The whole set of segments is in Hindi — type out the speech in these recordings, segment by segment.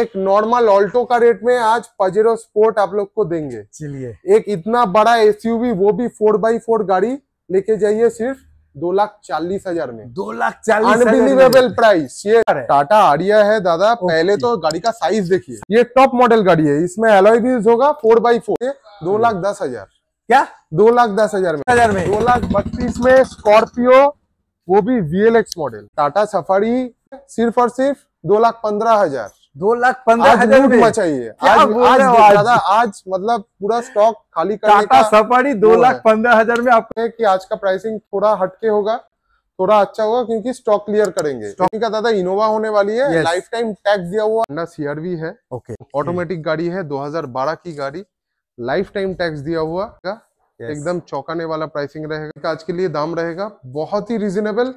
एक नॉर्मल ऑल्टो का रेट में आज पजेरो स्पोर्ट आप लोग को देंगे चलिए एक इतना बड़ा एसयूवी वो भी फोर बाई फोर गाड़ी लेके जाइए सिर्फ दो लाख चालीस हजार में दो लाख चालीस अनबिलीवेबल प्राइस ये टाटा आरिया है दादा पहले तो गाड़ी का साइज देखिए ये टॉप मॉडल गाड़ी है इसमें एलोई व्हील्स होगा फोर बाई फोर दो लाख दस हजार क्या दो लाख दस हजार में हजार में दो लाख बत्तीस में स्कॉर्पियो वो भी वीएलएक्स मॉडल टाटा सफारी सिर्फ और सिर्फ दो लाख पंद्रह हजार दो लाख पंद्रह हजार मचाइए आज आज दादा आज मतलब पूरा स्टॉक खाली करने का सफारी दो लाख पंद्रह हजार में आपको कि आज का प्राइसिंग थोड़ा हटके होगा थोड़ा अच्छा होगा क्योंकि स्टॉक क्लियर करेंगे का दादा इनोवा होने वाली है yes. लाइफ टाइम टैक्स दिया हुआ होंडा सीआरवी है ओके okay. ऑटोमेटिक गाड़ी है 2012 की गाड़ी लाइफ टाइम टैक्स दिया हुआ का yes. एकदम चौंकाने वाला प्राइसिंग रहेगा आज के लिए दाम रहेगा बहुत ही रिजनेबल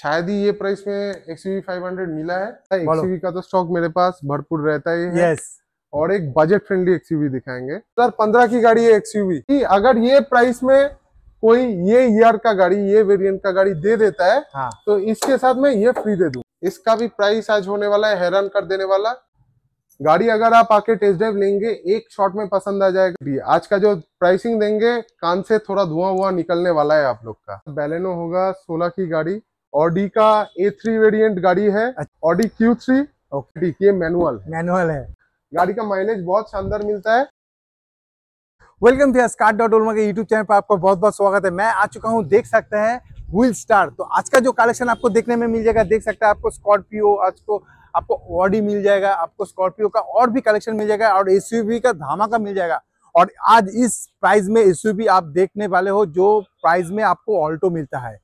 शायद ही ये प्राइस में एक्सवी हंड्रेड मिला है एक्सवी का तो स्टॉक मेरे पास भरपूर रहता ही है yes. और एक बजट फ्रेंडली एक्सयूवी दिखाएंगे सर पंद्रह की गाड़ी है एक्सयूवी अगर ये प्राइस में कोई ये ईयर का गाड़ी ये वेरिएंट का गाड़ी दे देता है हाँ। तो इसके साथ में ये फ्री दे दू इसका भी प्राइस आज होने वाला है हैरान कर देने वाला गाड़ी अगर आप आके टेस्ट ड्राइव लेंगे एक शॉट में पसंद आ जाएगा आज का जो प्राइसिंग देंगे कान से थोड़ा धुआं हुआ निकलने वाला है आप लोग का बैलेनो होगा सोलह की गाड़ी ऑडी का ए थ्री वेरियंट गाड़ी है Audi Q three okay manual manual है गाड़ी का माइलेज बहुत शानदार मिलता है वेलकम टू स्कार डॉट ओलमा के यूट्यूब चैनल पर आपका बहुत बहुत स्वागत है मैं आ चुका हूँ देख सकते हैं व्हील स्टार तो आज का जो कलेक्शन आपको देखने में मिल जाएगा देख सकते हैं आपको स्कॉर्पियो आज को आपको ऑडी मिल जाएगा आपको स्कॉर्पियो का और भी कलेक्शन मिल जाएगा और एस का धामा का मिल जाएगा और आज इस प्राइस में एस आप देखने वाले हो जो प्राइस में आपको ऑल्टो मिलता है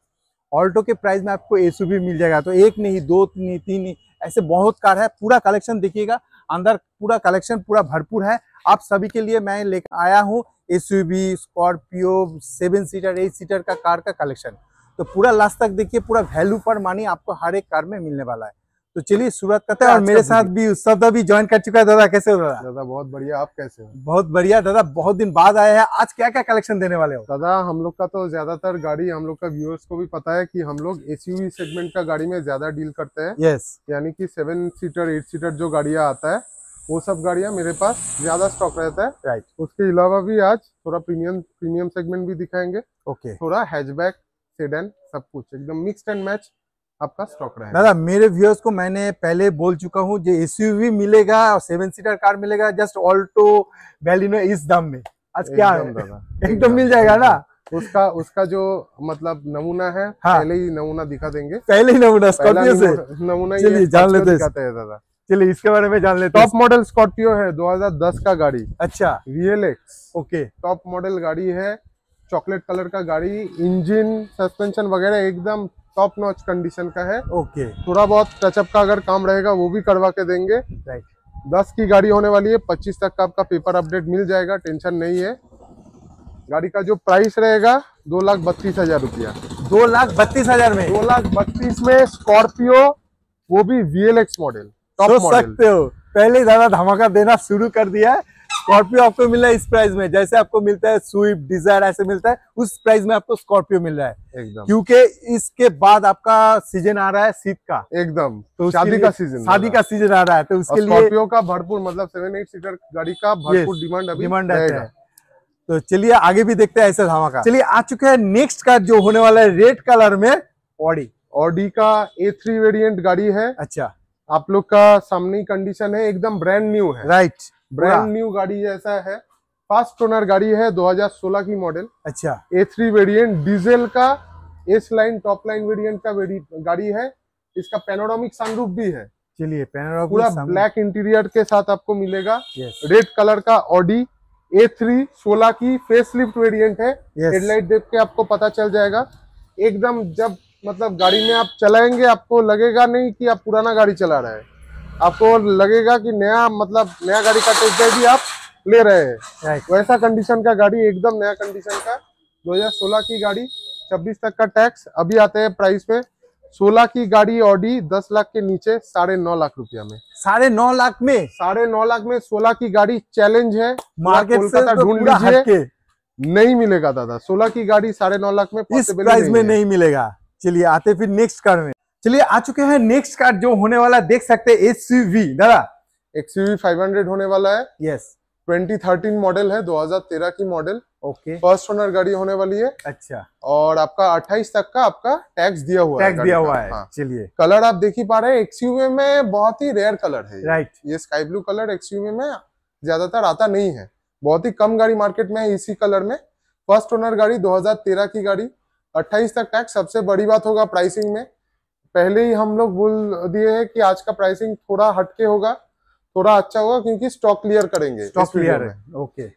ऑल्टो के प्राइस में आपको ए मिल जाएगा तो एक नहीं दो नहीं तीन नहीं ऐसे बहुत कार है पूरा कलेक्शन देखिएगा अंदर पूरा कलेक्शन पूरा भरपूर है आप सभी के लिए मैं लेकर आया हूँ S Scorpio seven seater eight seater का कार का कलेक्शन तो पूरा लास्ट तक देखिए पूरा वैल्यू पर मानी आपको हर एक कार में मिलने वाला है तो चलिए शुरुआत करते हैं और मेरे साथ भी सदा भी ज्वाइन कर चुका है दादा कैसे हो दादा दादा बहुत बढ़िया आप कैसे हो बहुत बढ़िया दादा बहुत दिन बाद आए हैं आज क्या क्या कलेक्शन देने वाले हो दादा हम लोग का तो ज्यादातर गाड़ी हम लोग का व्यूअर्स को भी पता है कि हम लोग एसयूवी सेगमेंट का गाड़ी में ज्यादा डील करते हैं यस यानी की सेवन सीटर एट सीटर जो गाड़िया आता है वो सब गाड़िया मेरे पास ज्यादा स्टॉक रहता है राइट उसके अलावा भी आज थोड़ा प्रीमियम प्रीमियम सेगमेंट भी दिखाएंगे ओके थोड़ा हैचबैक सेडन सब कुछ एकदम मिक्स एंड मैच आपका स्टॉक रहेगा दादा मेरे व्यूअर्स को मैंने पहले बोल चुका हूँ जो एस मिलेगा और सेवन सीटर कार मिलेगा जस्ट ऑल्टो बेलिनो इस दम में आज क्या है एकदम मिल जाएगा ना उसका उसका जो मतलब नमूना है हाँ। पहले ही नमूना दिखा देंगे पहले ही नमूना स्कॉर्पियो से नमूना चलिए जान लेते हैं दादा चलिए इसके बारे में जान लेते हैं टॉप मॉडल स्कॉर्पियो है 2010 का गाड़ी अच्छा वीएलएक्स ओके टॉप मॉडल गाड़ी है चॉकलेट कलर का गाड़ी इंजन सस्पेंशन वगैरह एकदम टॉप नॉच कंडीशन का है ओके थोड़ा बहुत टचअप का अगर काम रहेगा वो भी करवा के देंगे राइट दस की गाड़ी होने वाली है पच्चीस तक का आपका पेपर अपडेट मिल जाएगा टेंशन नहीं है गाड़ी का जो प्राइस रहेगा दो लाख बत्तीस हजार रुपया दो लाख बत्तीस हजार में दो लाख बत्तीस में स्कॉर्पियो वो भी वीएलएक्स मॉडल टॉप मॉडल पहले ज्यादा धमाका देना शुरू कर दिया है स्कॉर्पियो आपको मिल रहा है इस प्राइस में जैसे आपको मिलता है स्विफ्ट डिजायर ऐसे मिलता है उस प्राइस में आपको स्कॉर्पियो मिल रहा है एकदम क्योंकि इसके बाद आपका सीजन आ रहा है शीत का एकदम तो शादी का सीजन शादी का सीजन आ रहा है तो उसके लिए स्कॉर्पियो का भरपूर मतलब सेवन एट सीटर गाड़ी का भरपूर डिमांड डिमांड है तो चलिए आगे भी देखते हैं ऐसा धमाका चलिए आ चुके हैं नेक्स्ट कार जो होने वाला है रेड कलर में ऑडी ऑडी का ए थ्री वेरियंट गाड़ी है अच्छा आप लोग का सामने कंडीशन है एकदम ब्रांड न्यू है राइट ब्रांड न्यू गाड़ी जैसा है फास्ट टोनर गाड़ी है 2016 की मॉडल अच्छा ए थ्री वेरियंट डीजल का S line top line variant का गाड़ी है इसका पेनोरामिक सनरूफ भी है चलिए पेनोरामिक पूरा ब्लैक इंटीरियर के साथ आपको मिलेगा रेड कलर का ऑडी ए थ्री सोलह की फेस लिफ्ट वेरियंट है हेडलाइट देख के आपको पता चल जाएगा एकदम जब मतलब गाड़ी में आप चलाएंगे आपको लगेगा नहीं कि आप पुराना गाड़ी चला रहे हैं आपको लगेगा कि नया मतलब नया गाड़ी का टेस्ट ड्राइव भी आप ले रहे हैं वैसा तो कंडीशन का गाड़ी एकदम नया कंडीशन का 2016 की गाड़ी 26 तक का टैक्स अभी आते हैं प्राइस में 16 की गाड़ी ऑडी 10 लाख के नीचे साढ़े नौ लाख रुपया में साढ़े नौ लाख में साढ़े नौ लाख में 16 की गाड़ी चैलेंज है मार्केट तो ढूंढ लीजिए नहीं मिलेगा दादा सोलह की गाड़ी साढ़े नौ लाख में में नहीं मिलेगा चलिए आते फिर नेक्स्ट कार में चलिए आ चुके हैं नेक्स्ट कार जो होने वाला देख सकते हैं एस वी दादा एक्स फाइव हंड्रेड होने वाला है यस yes. 2013 मॉडल है 2013 की मॉडल ओके फर्स्ट ओनर गाड़ी होने वाली है अच्छा और आपका 28 तक का आपका टैक्स दिया हुआ टैक्स दिया हुआ है हाँ। चलिए कलर आप देख ही पा रहे हैं यू में बहुत ही रेयर कलर है राइट ये स्काई ब्लू कलर एक्सयूवी में ज्यादातर आता नहीं है बहुत ही कम गाड़ी मार्केट में है इसी कलर में फर्स्ट ओनर गाड़ी दो की गाड़ी अट्ठाईस तक टैक्स सबसे बड़ी बात होगा प्राइसिंग में पहले ही हम लोग बोल दिए हैं कि आज का प्राइसिंग थोड़ा हटके होगा थोड़ा अच्छा होगा क्योंकि स्टॉक क्लियर करेंगे स्टॉक क्लियर है ओके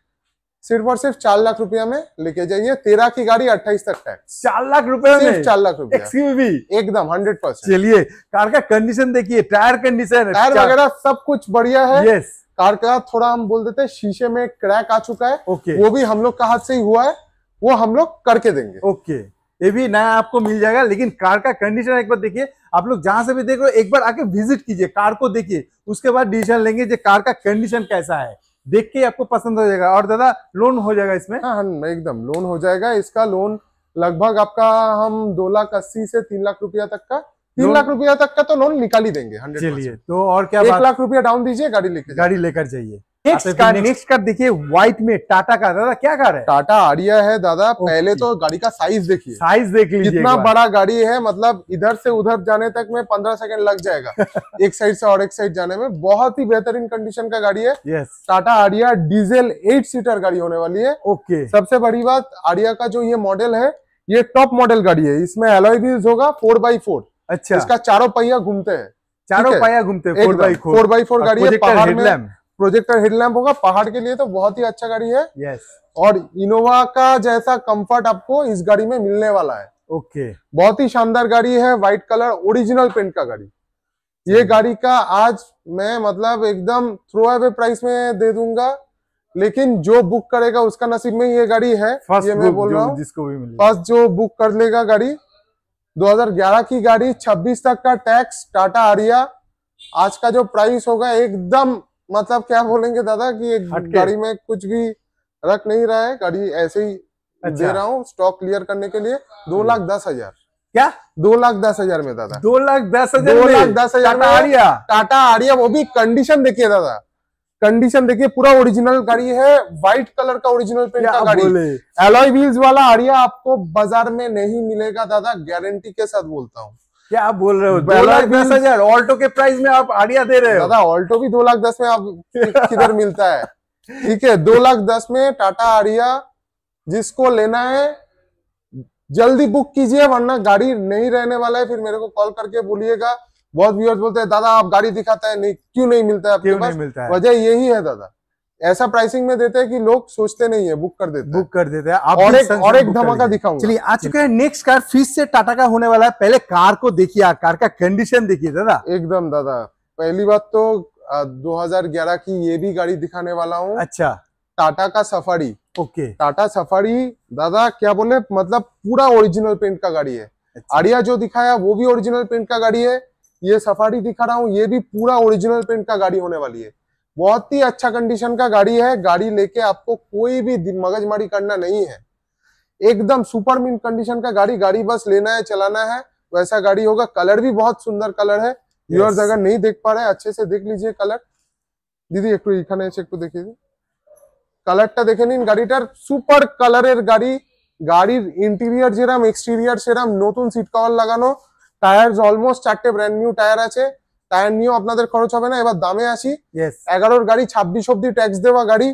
सिर्फ और सिर्फ चार लाख रुपया में लेके जाइए तेरह की गाड़ी अट्ठाईस तक टैक्स चार लाख रुपया में चार लाख रुपया एकदम हंड्रेड परसेंट चलिए कार का कंडीशन देखिए टायर कंडीशन है टायर वगैरह सब कुछ बढ़िया है यस कार का थोड़ा हम बोल देते हैं शीशे में क्रैक आ चुका है ओके वो भी हम लोग का हाथ से ही हुआ है वो हम लोग करके देंगे ओके ये भी नया आपको मिल जाएगा लेकिन कार का कंडीशन एक बार देखिए आप लोग जहां से भी देख रहे हो एक बार आके विजिट कीजिए कार को देखिए उसके बाद डिसीजन लेंगे जो कार का कंडीशन कैसा है देख के आपको पसंद हो जाएगा और दादा लोन हो जाएगा इसमें हाँ, हाँ एकदम लोन हो जाएगा इसका लोन लगभग आपका हम दो लाख अस्सी से तीन लाख रुपया तक का तीन लाख रुपया तक का तो लोन निकाल ही देंगे चलिए तो और क्या एक लाख रुपया डाउन दीजिए गाड़ी लेकर गाड़ी लेकर जाइए नेक्स्ट कार नेक्स्ट कार देखिए व्हाइट में टाटा का दादा क्या कार है टाटा आरिया है दादा पहले तो गाड़ी का साइज देखिए साइज देख लीजिए कितना बड़ा गाड़ी है मतलब इधर से उधर जाने तक में पंद्रह सेकंड लग जाएगा एक साइड से और एक साइड जाने में बहुत ही बेहतरीन कंडीशन का गाड़ी है यस टाटा आरिया डीजल एट सीटर गाड़ी होने वाली है ओके सबसे बड़ी बात आरिया का जो ये मॉडल है ये टॉप मॉडल गाड़ी है इसमें एलॉय व्हील्स होगा फोर बाई फोर अच्छा इसका चारों पहिया घूमते हैं चारों पहिया घूमते हैं four by four by four गाड़ी है पहाड़ में प्रोजेक्टर हेडलैम्प होगा पहाड़ के लिए तो बहुत ही अच्छा गाड़ी है यस yes. और इनोवा का जैसा कंफर्ट आपको इस गाड़ी में मिलने वाला है ओके okay. बहुत ही शानदार गाड़ी है व्हाइट कलर ओरिजिनल पेंट का गाड़ी ये hmm. गाड़ी का आज मैं मतलब एकदम थ्रो अवे प्राइस में दे दूंगा लेकिन जो बुक करेगा उसका नसीब में ये गाड़ी है First ये मैं बोल रहा हूँ जिसको भी मिले फर्स्ट जो बुक कर लेगा गाड़ी 2011 की गाड़ी 26 तक का टैक्स टाटा आरिया आज का जो प्राइस होगा एकदम मतलब क्या बोलेंगे दादा कि गाड़ी में कुछ भी रख नहीं रहा है गाड़ी ऐसे ही अच्छा। दे रहा हूँ स्टॉक क्लियर करने के लिए दो हम्म। लाख दस हजार क्या दो लाख दस हजार में दादा दो लाख दस हजार दो लाख दस हजार में आरिया टाटा आरिया वो भी कंडीशन देखिए दादा कंडीशन देखिए पूरा ओरिजिनल गाड़ी है व्हाइट कलर का ओरिजिनल पेंट का गाड़ी एलॉय व्हील्स वाला आरिया आपको बाजार में नहीं मिलेगा दादा गारंटी के साथ बोलता हूँ क्या आप बोल रहे हो दो लाख दस हजार ऑल्टो के प्राइस में आप आइडिया दे रहे हो दादा ऑल्टो भी दो लाख दस में आप किधर मिलता है ठीक है दो लाख दस में टाटा आरिया जिसको लेना है जल्दी बुक कीजिए वरना गाड़ी नहीं रहने वाला है फिर मेरे को कॉल करके बोलिएगा बहुत व्यूअर्स बोलते हैं दादा आप गाड़ी दिखाता है नहीं क्यों नहीं मिलता है आपके पास वजह यही है दादा ऐसा प्राइसिंग में देते हैं कि लोग सोचते नहीं है बुक कर देते बुक कर देते हैं आप और एक और एक धमाका दिखाऊंगा चलिए आ चुके हैं नेक्स्ट कार फीस से टाटा का होने वाला है पहले कार को देखिए कार का कंडीशन देखिए दादा एकदम दादा पहली बात तो 2011 की ये भी गाड़ी दिखाने वाला हूँ अच्छा टाटा का सफारी ओके टाटा सफारी दादा क्या बोले मतलब पूरा ओरिजिनल पेंट का गाड़ी है अच्छा। आरिया जो दिखाया वो भी ओरिजिनल पेंट का गाड़ी है ये सफारी दिखा रहा हूँ ये भी पूरा ओरिजिनल पेंट का गाड़ी होने वाली है बहुत ही अच्छा कंडीशन का गाड़ी है गाड़ी लेके आपको कोई भी मगजमारी करना नहीं है एकदम सुपर मीन कंडीशन का गाड़ी गाड़ी बस लेना है चलाना है वैसा गाड़ी होगा कलर भी बहुत सुंदर कलर है व्यूअर्स अगर नहीं देख पा रहे अच्छे से देख लीजिए कलर दीदी एक तो तो देखिए कलर टा देखे गाड़ी गाड़ीटार सुपर कलर गाड़ी गाड़ी इंटीरियर जे रम एक्सटीरियर सरम नतून सीट कवर लगानो टायर ऑलमोस्ट चार ब्रांड न्यू टायर आ টায়ার নিয়েও আপনাদের খরচ হবে না এবার দামে আসি গাড়ি দেওয়া গাড়ি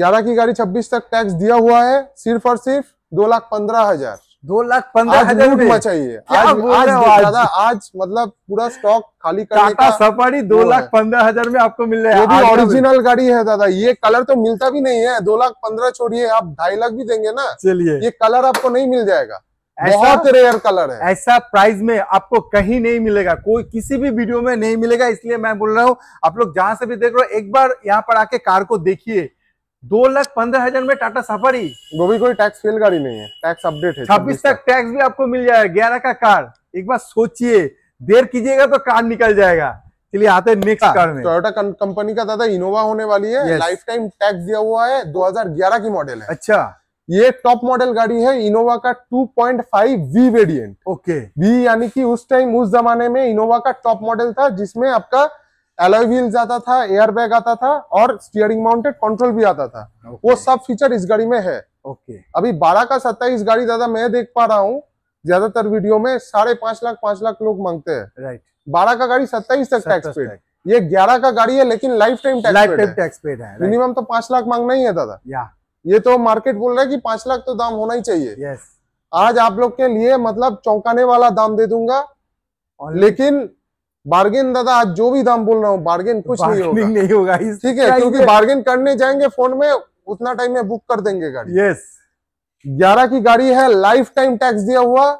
ग्यारह गाड़ी छब्बीस तक टैक्स दिया हुआ है सिर्फ और सिर्फ दो लाख पंद्रह हजार दो लाख पंद्रह हजार आज मतलब पूरा स्टॉक खाली करने का सफारी दो लाख पंद्रह हजार में आपको मिल रहा है ओरिजिनल गाड़ी है दादा ये कलर तो मिलता भी नहीं है दो लाख पंद्रह छोड़िए आप ढाई लाख भी देंगे ना चलिए ये कलर आपको नहीं मिल जाएगा बहुत रेयर कलर है ऐसा प्राइस में आपको कहीं नहीं मिलेगा कोई किसी भी वीडियो में नहीं मिलेगा इसलिए मैं बोल रहा हूँ आप लोग जहां से भी देख रहे हो एक बार यहाँ पर आके कार को देखिए दो लाख पंद्रह हजार में टाटा सफारी वो भी कोई टैक्स फेल गाड़ी नहीं है टैक्स अपडेट है छब्बीस तक टैक्स भी आपको मिल जाएगा ग्यारह का कार एक बार सोचिए देर कीजिएगा तो कार निकल जाएगा चलिए आते हैं नेक्स्ट कार हाँ, में टोयोटा कंपनी का दादा इनोवा होने वाली है लाइफ टाइम टैक्स दिया हुआ है दो की मॉडल है अच्छा ये टॉप मॉडल गाड़ी है इनोवा का 2.5 वी वेरियंट ओके वी यानी कि उस टाइम उस जमाने में इनोवा का टॉप मॉडल था जिसमें आपका एलोई व्हील आता था एयरबैग आता था और स्टीयरिंग माउंटेड कंट्रोल भी आता था okay. वो सब फीचर इस गाड़ी में है ओके okay. अभी बारह का सत्ताईस गाड़ी दादा मैं देख पा रहा हूँ ज्यादातर वीडियो में साढ़े पांच लाख पांच लाख लोग मांगते हैं राइट right. बारह का गाड़ी सत्ताईस तक टैक्स पेड ये ग्यारह का गाड़ी है लेकिन life time tax paid minimum मिनिमम तो पांच लाख मांगना ही है दादा या ये तो मार्केट बोल रहा है कि पांच लाख तो दाम होना ही चाहिए yes. आज आप लोग के लिए मतलब चौंकाने वाला दाम दे दूंगा लेकिन बार्गेन दादा आज जो भी दाम बोल रहा हूँ बार्गेन कुछ नहीं होगा नहीं होगा ठीक है क्योंकि बार्गेन करने जाएंगे फोन में उतना टाइम में बुक कर देंगे गाड़ी यस ग्यारह की गाड़ी है लाइफ टाइम टैक्स दिया हुआ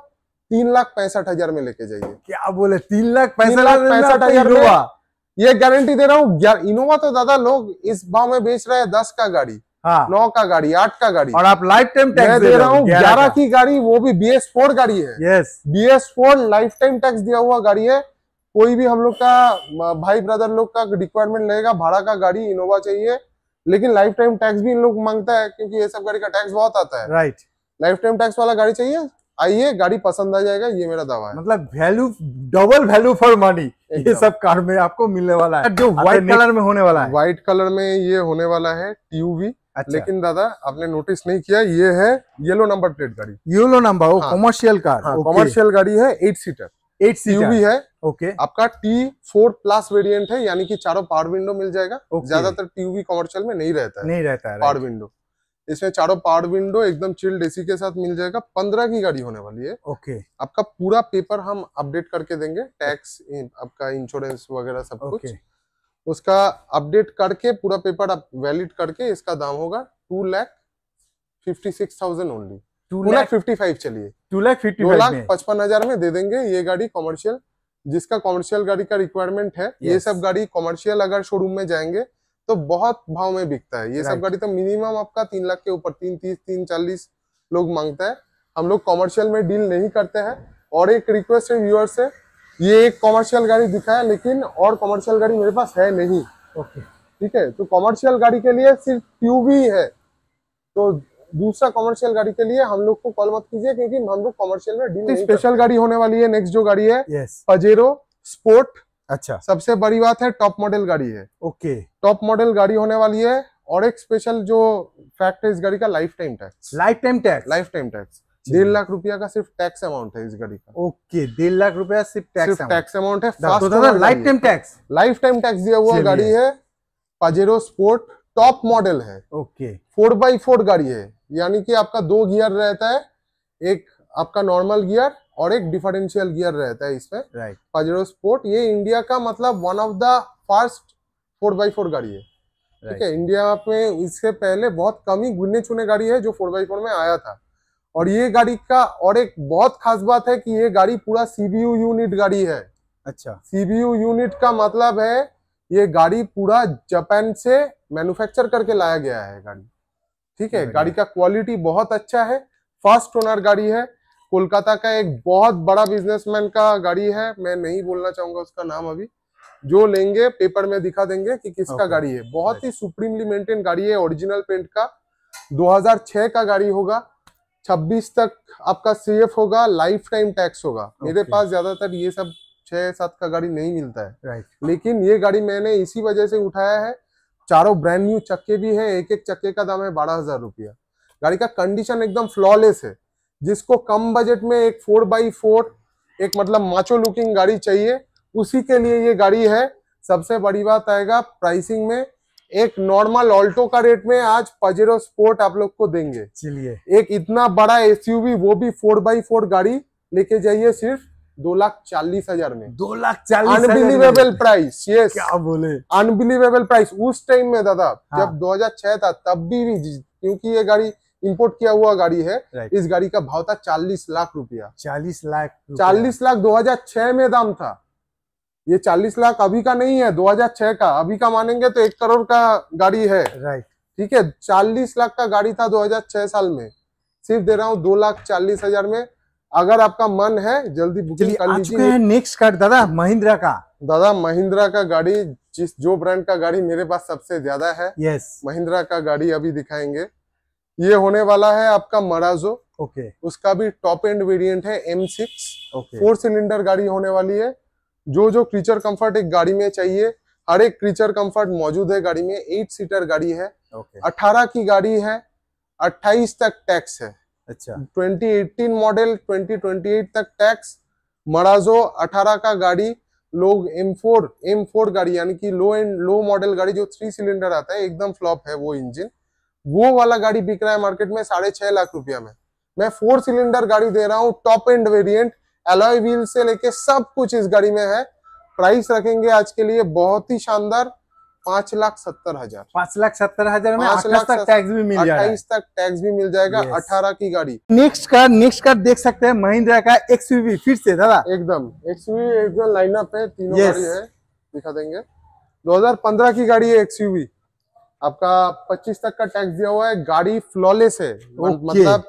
तीन लाख पैंसठ हजार में लेके जाइए क्या बोले तीन लाख पैंसठ हजार ये गारंटी दे रहा हूँ इनोवा तो दादा लोग इस भाव में बेच रहे हैं दस का गाड़ी हाँ। नौ का गाड़ी आठ का गाड़ी और आप लाइफ टाइम टैक्स दे, रहा हूँ ग्यारह की गाड़ी वो भी बी एस फोर गाड़ी है yes B S four life time tax दिया हुआ गाड़ी है कोई भी हम लोग का भाई ब्रदर लोग का रिक्वायरमेंट रहेगा भाड़ा का गाड़ी इनोवा चाहिए लेकिन लाइफ टाइम टैक्स भी इन लोग मांगता है क्योंकि ये सब गाड़ी का टैक्स बहुत आता है राइट लाइफ टाइम टैक्स वाला गाड़ी चाहिए आइए गाड़ी पसंद आ जाएगा ये मेरा दावा है मतलब value double value for money ये सब कार में आपको मिलने वाला है जो व्हाइट कलर में होने वाला है व्हाइट कलर में ये होने वाला है टीयूवी अच्छा। लेकिन दादा आपने नोटिस नहीं किया ये है येलो नंबर प्लेट गाड़ी yellow number commercial car commercial गाड़ी है एट सीटर एट सीयूवी है ओके आपका टी फोर प्लस वेरिएंट है यानी कि चारों पावर विंडो मिल जाएगा ज्यादातर ज्यादातर टीवी कॉमर्शियल में नहीं रहता है नहीं रहता है पावर विंडो इसमें चारों पावर विंडो एकदम चिल्ड एसी के साथ मिल जाएगा पंद्रह की गाड़ी होने वाली है ओके okay. आपका पूरा पेपर हम अपडेट करके देंगे टैक्स आपका इंश्योरेंस वगैरह सब okay. कुछ उसका अपडेट करके पूरा पेपर आप वैलिड करके इसका दाम होगा two lakh fifty six thousand only two lakh fifty five चलिए two lakh fifty two lakh पचपन हजार में दे देंगे ये गाड़ी कॉमर्शियल जिसका कॉमर्शियल गाड़ी का रिक्वायरमेंट है yes. ये सब गाड़ी कॉमर्शियल अगर शोरूम में जाएंगे तो बहुत भाव में बिकता है ये right. सब गाड़ी तो मिनिमम आपका तीन लाख के ऊपर तीन तीस तीन चालीस लोग मांगता है हम लोग कॉमर्शियल में डील नहीं करते हैं और एक रिक्वेस्ट है व्यूअर्स से ये एक कॉमर्शियल गाड़ी दिखा है लेकिन और कॉमर्शियल गाड़ी मेरे पास है नहीं ओके ठीक है तो कॉमर्शियल गाड़ी के लिए सिर्फ ट्यूब ही है तो दूसरा कॉमर्शियल गाड़ी के लिए हम लोग को कॉल मत कीजिए क्योंकि हम लोग कॉमर्शियल में डील तो स्पेशल गाड़ी होने वाली है नेक्स्ट जो गाड़ी है पजेरो स्पोर्ट अच्छा सबसे बड़ी बात है टॉप मॉडल गाड़ी है ओके टॉप मॉडल गाड़ी होने वाली है और एक स्पेशल जो फैक्ट है इस गाड़ी का life time tax life time tax life time tax डेढ़ लाख रुपया का सिर्फ टैक्स अमाउंट है इस गाड़ी का ओके डेढ़ लाख रुपया सिर्फ टैक्स अमाउंट है life time tax life time tax दिया हुआ गाड़ी है पाजेरो स्पोर्ट टॉप मॉडल है ओके फोर बाई फोर गाड़ी है यानी कि आपका दो गियर रहता है एक आपका नॉर्मल गियर और एक डिफरेंशियल गियर रहता है इसमें राइट पाजेरो स्पोर्ट ये इंडिया का मतलब one of the fast four by four गाड़ी है ठीक है इंडिया में इससे पहले बहुत कम ही गुने चुने गाड़ी है जो फोर बाई फोर में आया था और ये गाड़ी का और एक बहुत खास बात है कि ये गाड़ी पूरा सीबीयू यूनिट गाड़ी है अच्छा सीबीयू यूनिट का मतलब है ये गाड़ी पूरा जापान से मैन्युफैक्चर करके लाया गया है गाड़ी ठीक है गाड़ी का क्वालिटी बहुत अच्छा है फर्स्ट ओनर गाड़ी है कोलकाता का एक बहुत बड़ा बिजनेसमैन का गाड़ी है मैं नहीं बोलना चाहूंगा उसका नाम अभी जो लेंगे पेपर में दिखा देंगे कि किसका गाड़ी है बहुत ही सुप्रीमली मेंटेन गाड़ी है ओरिजिनल पेंट का 2006 का गाड़ी होगा छब्बीस तक आपका सेफ होगा लाइफ टाइम टैक्स होगा okay. मेरे पास ज्यादातर ये सब छह सात का गाड़ी नहीं मिलता है right. लेकिन ये गाड़ी मैंने इसी वजह से उठाया है चारों ब्रांड न्यू चक्के भी है एक एक चक्के का दाम है बारह हजार रुपया गाड़ी का कंडीशन एकदम फ्लॉलेस है जिसको कम बजट में एक फोर बाई फोर एक मतलब माचो लुकिंग गाड़ी चाहिए उसी के लिए ये गाड़ी है सबसे बड़ी बात आएगा प्राइसिंग में एक नॉर्मल ऑल्टो का रेट में आज पजेरो स्पोर्ट आप लोग को देंगे चलिए एक इतना बड़ा एसयूवी वो भी फोर बाई फोर गाड़ी लेके जाइए सिर्फ दो लाख चालीस हजार में दो लाख चालीस अनबिलीवेबल प्राइस ये क्या बोले अनबिलीवेबल प्राइस उस टाइम में दादा हाँ। जब 2006 था तब भी, भी क्योंकि ये गाड़ी इंपोर्ट किया हुआ गाड़ी है इस गाड़ी का भाव था चालीस लाख रुपया चालीस लाख चालीस लाख 2006 में दाम था ये चालीस लाख अभी का नहीं है 2006 का अभी का मानेंगे तो एक करोड़ का गाड़ी है राइट ठीक है चालीस लाख का गाड़ी था 2006 साल में सिर्फ दे रहा हूँ दो लाख चालीस हजार में अगर आपका मन है जल्दी बुकिंग कर लीजिए नेक्स्ट कार्ड दादा महिंद्रा का दादा महिंद्रा का गाड़ी जिस जो ब्रांड का गाड़ी मेरे पास सबसे ज्यादा है यस महिंद्रा का गाड़ी अभी दिखाएंगे ये होने वाला है आपका मराजो ओके उसका भी टॉप एंड वेरिएंट है एम सिक्स फोर सिलेंडर गाड़ी होने वाली है जो जो क्रीचर कंफर्ट एक गाड़ी में चाहिए हर एक क्रीचर कंफर्ट मौजूद है गाड़ी में एट सीटर गाड़ी है अठारह okay. की गाड़ी है अट्ठाईस तक टैक्स है अच्छा 2018 मॉडल 2028 तक टैक्स मराजो अठारह का गाड़ी लोग M4 M4 गाड़ी यानी कि लो एंड लो मॉडल गाड़ी जो थ्री सिलेंडर आता है एकदम फ्लॉप है वो इंजन वो वाला गाड़ी बिक रहा है मार्केट में साढ़े छह लाख रुपया में मैं फोर सिलेंडर गाड़ी दे रहा हूँ top end variant alloy wheel से लेके सब कुछ इस गाड़ी में है प्राइस रखेंगे आज के लिए बहुत ही शानदार पांच लाख सत्तर हजार पांच लाख सत्तर हजार में पांच लाख तक टैक्स भी मिल अट्ठाईस तक टैक्स भी मिल जाएगा अठारह की गाड़ी नेक्स्ट कार नेक्स्ट कार देख सकते हैं महिंद्रा का यूवी फिर से दादा एकदम एक्सयूवी एकदम लाइनअप है तीनों गाड़ी है दिखा देंगे 2015 की गाड़ी है यूवी आपका 25 तक का टैक्स दिया हुआ है गाड़ी फ्लॉलेस है मतलब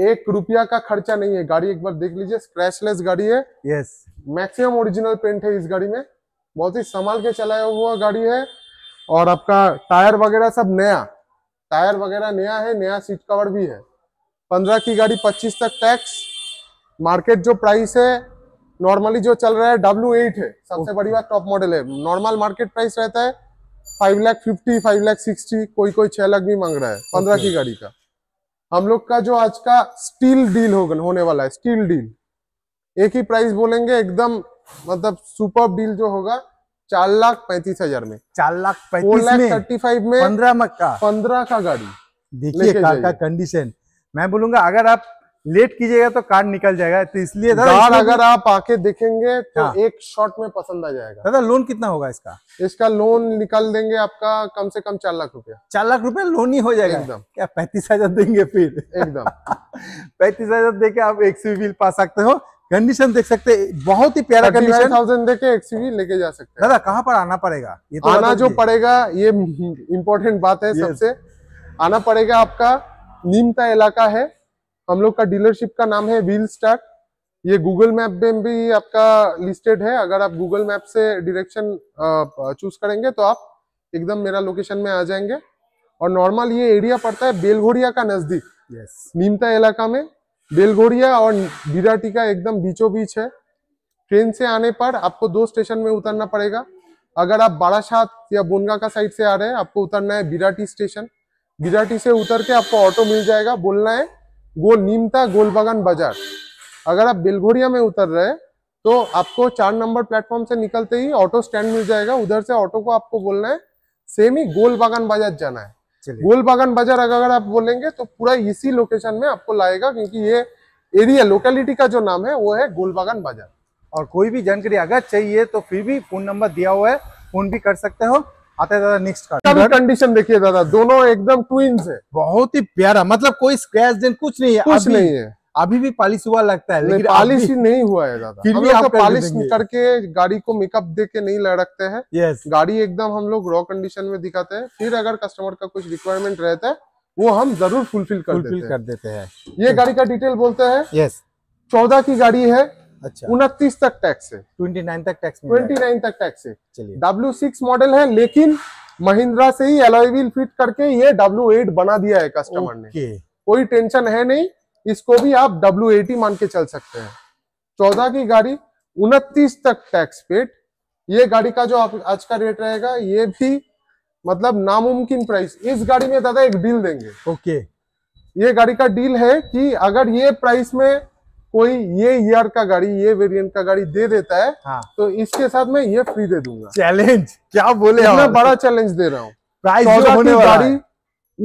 एक रुपया का खर्चा नहीं है गाड़ी एक बार देख लीजिए स्क्रैचलेस गाड़ी है यस मैक्सिमम ओरिजिनल पेंट है इस गाड़ी में बहुत ही संभाल के चलाया हुआ गाड़ी है और आपका टायर वगैरह सब नया टायर वगैरह नया है नया सीट कवर भी है पंद्रह की गाड़ी पच्चीस तक टैक्स मार्केट जो प्राइस है नॉर्मली जो चल रहा है डब्ल्यू एट है सबसे बड़ी बात टॉप मॉडल है नॉर्मल मार्केट प्राइस रहता है five lakh fifty five lakh sixty कोई कोई छह लाख भी मांग रहा है पंद्रह की गाड़ी का हम लोग का जो आज का स्टील डील हो, होने वाला है स्टील डील एक ही प्राइस बोलेंगे एकदम मतलब सुपर डील जो होगा चार लाख पैंतीस हजार में चार लाख लाख थर्टी फाइव में पंद्रह का पंद्रह का गाड़ी देखिए कंडीशन मैं बोलूंगा अगर आप लेट कीजिएगा तो कार्ड निकल जाएगा तो इसलिए दादा अगर आप आके देखेंगे तो हाँ। एक शॉट में पसंद आ जाएगा दादा लोन कितना होगा इसका इसका लोन निकल देंगे आपका कम से कम चार लाख रुपया चार लाख रुपया लोन ही हो जाएगा एकदम क्या पैंतीस हजार देंगे फिर एकदम पैंतीस हजार देके आप एक बिल पा सकते हो कंडीशन देख सकते बहुत ही प्यारा कंडीशन थाउजेंड एक एक्सवी लेके जा सकते हैं दादा कहाँ पर आना पड़ेगा ये तो आना जो पड़ेगा ये इम्पोर्टेंट बात है सबसे आना पड़ेगा आपका नीमता इलाका है हम लोग का डीलरशिप का नाम है व्हील स्टार्ट ये गूगल मैप में भी आपका लिस्टेड है अगर आप गूगल मैप से डिरेक्शन चूज करेंगे तो आप एकदम मेरा लोकेशन में आ जाएंगे और नॉर्मल ये एरिया पड़ता है बेलघोड़िया का नजदीक yes. नीमता इलाका में बेलघोड़िया और बिराटी का एकदम बीचों बीच है ट्रेन से आने पर आपको दो स्टेशन में उतरना पड़ेगा अगर आप बारासात या बोनगा का साइड से आ रहे हैं आपको उतरना है बीराटी स्टेशन बीराटी से उतर के आपको ऑटो मिल जाएगा बोलना है गोल नीमता गोलबागान बाजार अगर आप बिलघोरिया में उतर रहे हैं तो आपको चार नंबर प्लेटफॉर्म से निकलते ही ऑटो स्टैंड मिल जाएगा उधर से ऑटो को आपको बोलना है सेम ही गोल बागान बाजार जाना है गोल बागान बाजार अगर आप बोलेंगे तो पूरा इसी लोकेशन में आपको लाएगा क्योंकि ये एरिया लोकेलिटी का जो नाम है वो है गोल बागान बाजार और कोई भी जानकारी अगर चाहिए तो फिर भी फोन नंबर दिया हुआ है फोन भी कर सकते हो आता है दादा नेक्स्ट कार्ड कंडीशन देखिए दादा दोनों एकदम ट्विंस है बहुत ही प्यारा मतलब कोई स्क्रैच देन कुछ नहीं है कुछ नहीं है अभी भी पॉलिश हुआ लगता है लेकिन पॉलिश ही नहीं हुआ है दादा फिर भी आप पॉलिश करके गाड़ी को मेकअप दे के नहीं लड़कते हैं यस गाड़ी एकदम हम लोग रॉ कंडीशन में दिखाते हैं फिर अगर कस्टमर का कुछ रिक्वायरमेंट रहता है वो हम जरूर फुलफिल कर देते हैं ये गाड़ी का डिटेल बोलते हैं यस चौदह की गाड़ी है अच्छा। उनतीस तक टैक्स है ट्वेंटी नाइन तक टैक्स ट्वेंटी नाइन तक टैक्स है चलिए डब्ल्यू सिक्स मॉडल है लेकिन महिंद्रा से ही एलोईवील फिट करके ये डब्ल्यू एट बना दिया है कस्टमर ने कोई टेंशन है नहीं इसको भी आप डब्ल्यू एट ही मान के चल सकते हैं चौदह की गाड़ी उनतीस तक टैक्स पेड ये गाड़ी का जो आप आज का रेट रहेगा ये भी मतलब नामुमकिन प्राइस इस गाड़ी में दादा एक डील देंगे ओके ये गाड़ी का डील है कि अगर ये प्राइस में कोई ये ईयर का गाड़ी ये वेरिएंट का गाड़ी दे देता है हाँ। तो इसके साथ मैं ये फ्री दे दूंगा चैलेंज क्या बोले मैं बड़ा चैलेंज दे रहा हूँ गाड़ी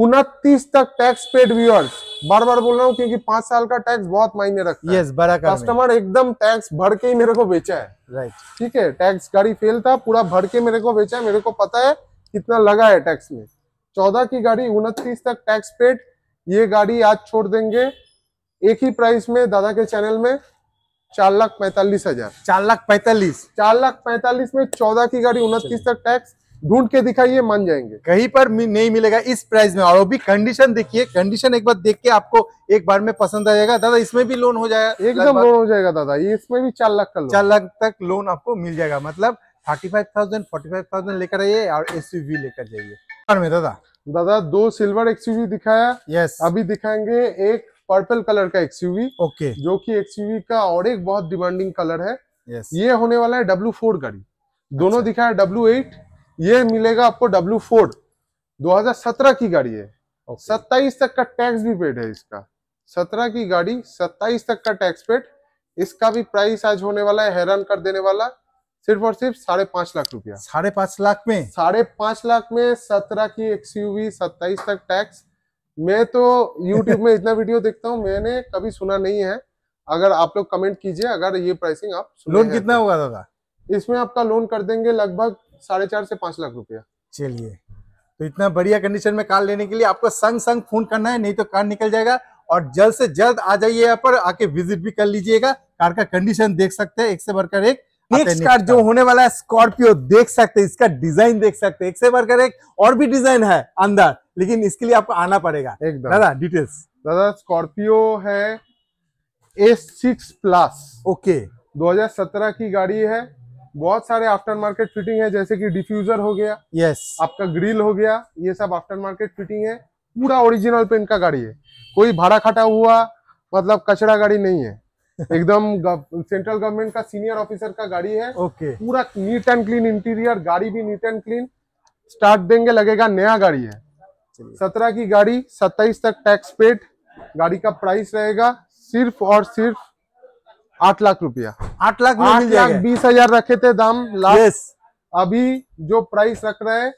उनतीस तक टैक्स पेड व्यूअर्स बार बार बोल रहा हूँ क्योंकि पांच साल का टैक्स बहुत मायने रखता yes, है बड़ा कस्टमर एकदम टैक्स भर के ही मेरे को बेचा है राइट ठीक है टैक्स गाड़ी फेल था पूरा भर के मेरे को बेचा है मेरे को पता है कितना लगा है टैक्स में चौदह की गाड़ी उनतीस तक टैक्स पेड ये गाड़ी आज छोड़ देंगे एक ही प्राइस में दादा के चैनल में चार लाख पैंतालीस हजार चार लाख पैंतालीस चार लाख पैंतालीस में चौदह की गाड़ी उनतीस तक टैक्स ढूंढ के दिखाइए मान जाएंगे कहीं पर नहीं मिलेगा इस प्राइस में और भी कंडीशन देखिए कंडीशन एक बार देख के आपको एक बार में पसंद आ जाएगा दादा इसमें भी लोन हो जाएगा एकदम लोन हो जाएगा दादा इसमें भी चार लाख का चार लाख तक लोन आपको मिल जाएगा मतलब thirty five thousand forty five thousand लेकर आइए और एस लेकर जाइए दादा दादा दो सिल्वर एक्सयूवी दिखाया यस अभी दिखाएंगे एक पर्पल कलर का एक्सयूवी ओके जो कि एक्सयूवी का और एक बहुत डिमांडिंग कलर है yes. ये होने वाला है डब्ल्यू फोर गाड़ी अच्छा। दोनों दिखा है डब्ल्यू एट ये मिलेगा आपको डब्ल्यू फोर दो हजार सत्रह की गाड़ी है सत्ताईस तक का टैक्स भी पेड है इसका सत्रह की गाड़ी सत्ताईस तक का टैक्स पेड इसका भी प्राइस आज होने वाला है हैरान कर देने वाला सिर्फ और सिर्फ साढ़े पांच लाख रुपया साढ़े पांच लाख में साढ़े पांच लाख में सत्रह की एक्सयूवी सत्ताईस तक टैक्स मैं तो यूट्यूब में इतना वीडियो देखता हूँ मैंने कभी सुना नहीं है अगर आप लोग कमेंट कीजिए अगर ये प्राइसिंग आप लोन कितना तो। होगा दादा इसमें आपका लोन कर देंगे लगभग साढ़े चार से पांच लाख रुपया चलिए तो इतना बढ़िया कंडीशन में कार लेने के लिए आपको संग संग फोन करना है नहीं तो कार निकल जाएगा और जल्द से जल्द आ जाइए यहाँ पर आके विजिट भी कर लीजिएगा कार का कंडीशन देख सकते हैं एक से बढ़कर एक नेक्स्ट कार जो होने वाला है स्कॉर्पियो देख सकते हैं इसका डिजाइन देख सकते हैं एक से बढ़कर एक और भी डिजाइन है अंदर लेकिन इसके लिए आपको आना पड़ेगा एकदम दादा डिटेल्स दादा स्कॉर्पियो है ए सिक्स प्लस ओके 2017 की गाड़ी है बहुत सारे आफ्टर मार्केट फिटिंग है जैसे कि डिफ्यूजर हो गया यस आपका ग्रिल हो गया ये सब आफ्टर मार्केट फिटिंग है पूरा ओरिजिनल पेंट का गाड़ी है कोई भाड़ा खटा हुआ मतलब कचरा गाड़ी नहीं है एकदम सेंट्रल गवर्नमेंट का सीनियर ऑफिसर का गाड़ी है ओके पूरा नीट एंड क्लीन इंटीरियर गाड़ी भी नीट एंड क्लीन स्टार्ट देंगे लगेगा नया गाड़ी है सत्रह की गाड़ी सत्ताईस तक टैक्स पेड गाड़ी का प्राइस रहेगा सिर्फ और सिर्फ आठ लाख रुपया आठ लाख आठ लाख बीस हजार रखे थे दाम लास्ट yes. अभी जो प्राइस रख रहे हैं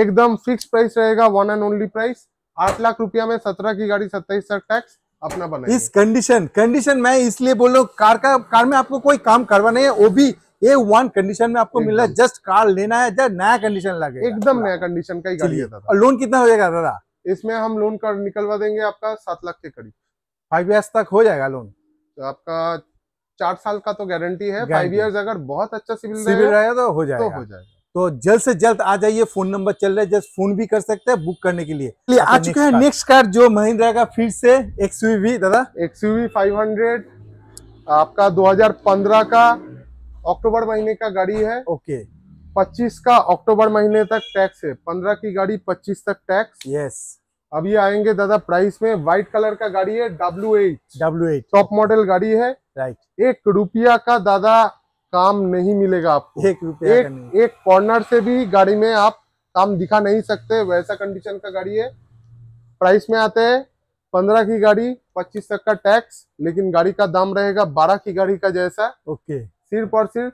एकदम फिक्स प्राइस रहेगा वन एंड ओनली प्राइस आठ लाख रुपया में सत्रह की गाड़ी सत्ताईस तक टैक्स अपना बना इस कंडीशन कंडीशन मैं इसलिए बोल रहा हूँ कार का कार में आपको कोई काम करवा नहीं है वो भी ये वन कंडीशन में आपको मिल रहा है जस्ट कार लेना है जब नया कंडीशन लगे एकदम नया कंडीशन का ही गाड़ी है और लोन कितना हो जाएगा दादा इसमें हम लोन कर निकलवा देंगे आपका सात लाख के करीब फाइव ईयर्स तक हो जाएगा लोन तो आपका चार साल का तो गारंटी है फाइव ईयर्स अगर बहुत अच्छा सिविल सिविल रहेगा तो हो जाएगा तो हो जाएगा तो जल्द से जल्द आ जाइए फोन नंबर चल रहा है जस्ट फोन भी कर सकते हैं बुक करने के लिए आ चुका है नेक्स्ट कार जो महिंद्रा का फिर से एक्सयूवी दादा एक्सयूवी 500 आपका 2015 का अक्टूबर महीने का गाड़ी है ओके पच्चीस का अक्टूबर महीने तक टैक्स है पंद्रह की गाड़ी पच्चीस तक टैक्स यस अब ये आएंगे दादा प्राइस में व्हाइट कलर का गाड़ी है W H W H top model गाड़ी है राइट एक रुपया का दादा काम नहीं मिलेगा आपको एक रुपया एक, एक कॉर्नर से भी गाड़ी में आप काम दिखा नहीं सकते वैसा कंडीशन का गाड़ी है प्राइस में आते हैं पंद्रह की गाड़ी पच्चीस तक का टैक्स लेकिन गाड़ी का दाम रहेगा बारह की गाड़ी का जैसा ओके सिर्फ और सिर्फ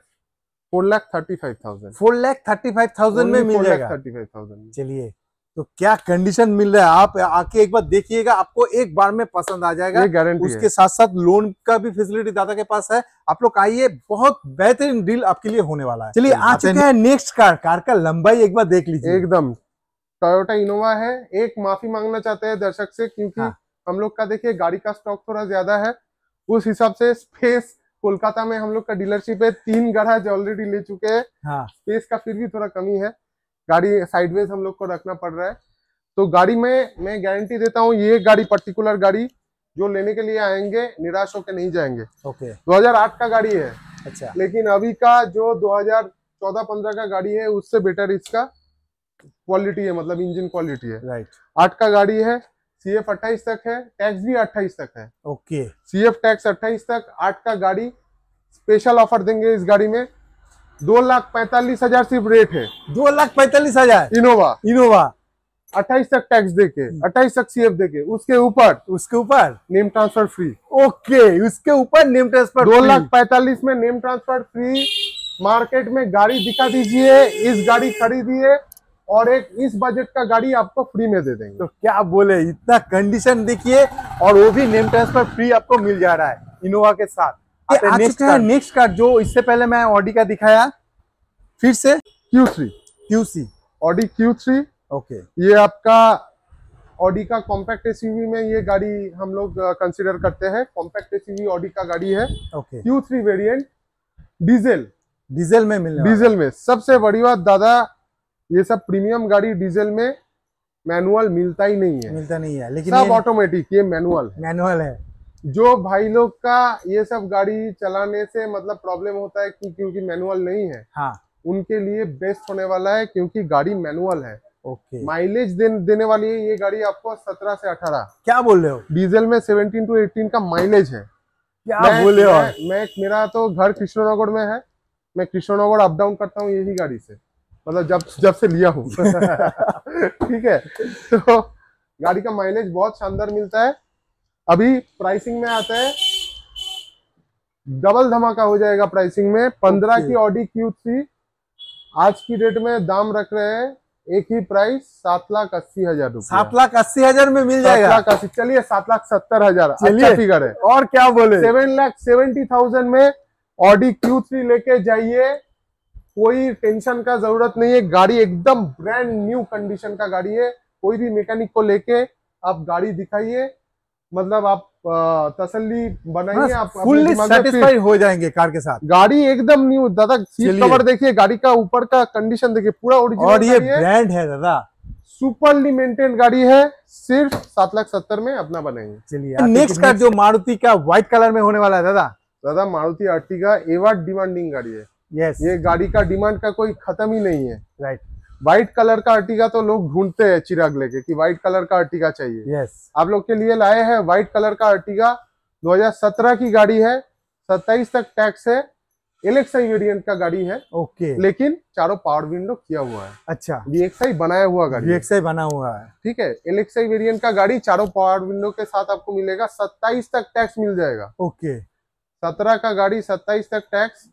four lakh thirty five thousand four lakh thirty five thousand में मिल जाएगा थर्टी फाइव थाउजेंड चलिए तो क्या कंडीशन मिल रहा है आप आके एक बार देखिएगा आपको एक बार में पसंद आ जाएगा ये गारंटी उसके साथ साथ लोन का भी फैसिलिटी दादा के पास है आप लोग आइए बहुत बेहतरीन डील आपके लिए होने वाला है चलिए आ चुके हैं नेक्स्ट कार कार का लंबाई एक बार देख लीजिए एकदम टोयोटा इनोवा है एक माफी मांगना चाहते हैं दर्शक से क्योंकि हाँ। हम लोग का देखिए गाड़ी का स्टॉक थोड़ा ज्यादा है उस हिसाब से स्पेस कोलकाता में हम लोग का डीलरशिप है तीन गढ़ा ऑलरेडी ले चुके हैं हाँ। स्पेस का फिर भी थोड़ा कमी है गाड़ी साइडवेज हम लोग को रखना पड़ रहा है तो गाड़ी में मैं गारंटी देता हूँ ये गाड़ी पर्टिकुलर गाड़ी जो लेने के लिए आएंगे निराश होकर नहीं जाएंगे ओके दो का गाड़ी है अच्छा लेकिन अभी का जो दो हजार का गाड़ी है उससे बेटर इसका क्वालिटी है मतलब इंजन क्वालिटी है राइट आठ का गाड़ी है सी एफ अट्ठाईस तक है टैक्स भी अट्ठाईस तक है ओके सी एफ टैक्स अट्ठाईस तक आठ का गाड़ी स्पेशल ऑफर देंगे इस गाड़ी में दो लाख पैंतालीस हजार सिर्फ रेट है दो लाख पैंतालीस हजार इनोवा इनोवा अट्ठाईस तक टैक्स देके अट्ठाईस तक सीएफ देके उसके ऊपर उसके ऊपर नेम ट्रांसफर फ्री ओके उसके ऊपर नेम ट्रांसफर दो लाख पैंतालीस में नेम ट्रांसफर फ्री मार्केट में गाड़ी दिखा दीजिए इस गाड़ी खरीदिए और एक इस बजट का गाड़ी आपको फ्री में दे देंगे तो क्या बोले इतना कंडीशन देखिए और वो भी नेम ट्रांसफर फ्री आपको मिल जा रहा है इनोवा के साथ नेक्स्ट कार नेक्स्ट कार जो इससे पहले मैं ऑडी का दिखाया फिर से Q three Q C Audi Q three okay ये आपका ऑडी का कॉम्पैक्ट एसयूवी में ये गाड़ी हम लोग कंसिडर करते हैं कॉम्पैक्ट एसयूवी ऑडी का गाड़ी है okay Q three variant diesel diesel में मिलने डीजल में सबसे बड़ी बात दादा ये सब प्रीमियम गाड़ी डीजल में मैनुअल मिलता ही नहीं है मिलता नहीं है लेकिन सब ऑटोमेटिक ये मैनुअल मैनुअल है जो भाई लोग का ये सब गाड़ी चलाने से मतलब प्रॉब्लम होता है कि क्योंकि मैनुअल नहीं है हाँ उनके लिए बेस्ट होने वाला है क्योंकि गाड़ी मैनुअल है ओके माइलेज दे, देने वाली है ये गाड़ी आपको सत्रह से अठारह क्या बोल रहे हो डीजल में सेवनटीन टू एटीन का माइलेज है क्या बोल रहे हो मैं मेरा तो घर कृष्णनगर में है मैं कृष्णनगर अप डाउन करता हूँ यही गाड़ी से मतलब जब जब से लिया हूँ ठीक है तो गाड़ी का माइलेज बहुत शानदार मिलता है अभी प्राइसिंग में आता है डबल धमाका हो जाएगा प्राइसिंग में पंद्रह की ऑडी क्यू थ्री आज की डेट में दाम रख रहे हैं एक ही प्राइस सात लाख अस्सी हजार रूपए सात लाख अस्सी हजार में मिल जाएगा लाख अस्सी चलिए सात लाख सत्तर हजार अच्छा फिगर है और क्या बोले सेवन लाख सेवेंटी थाउजेंड में ऑडी क्यू थ्री लेके जाइए कोई टेंशन का जरूरत नहीं है गाड़ी एकदम ब्रांड न्यू कंडीशन का गाड़ी है कोई भी मैकेनिक को लेके आप गाड़ी दिखाइए मतलब आप तसल्ली बनाइए हाँ, आप फुल्ली सेटिस्फाई हो जाएंगे कार के साथ गाड़ी एकदम न्यू दादा सीट कवर देखिए गाड़ी का ऊपर का कंडीशन देखिए पूरा ओरिजिनल और ये ब्रांड है दादा सुपरली मेंटेन गाड़ी है सिर्फ सात लाख सत्तर में अपना बनाएंगे चलिए नेक्स्ट तो कार जो मारुति का व्हाइट कलर में होने वाला है दादा दादा मारुति अर्टिगा एवा डिमांडिंग गाड़ी है yes. ये गाड़ी का डिमांड का कोई खत्म ही नहीं है राइट right. व्हाइट कलर का अर्टिगा तो लोग ढूंढते हैं चिराग लेके कि व्हाइट कलर का अर्टिगा चाहिए yes. आप लोग के लिए लाए हैं व्हाइट कलर का अर्टिगा 2017 की गाड़ी है 27 तक टैक्स है इलेक्सन वेरियंट का गाड़ी है ओके okay. लेकिन चारों पावर विंडो किया हुआ है अच्छा वीएक्सआई बनाया हुआ गाड़ी वीएक्सआई बना हुआ है ठीक है इलेक्साई वेरियंट का गाड़ी चारों पावर विंडो के साथ आपको मिलेगा सत्ताईस तक टैक्स मिल जाएगा ओके सत्रह का गाड़ी सत्ताईस तक टैक्स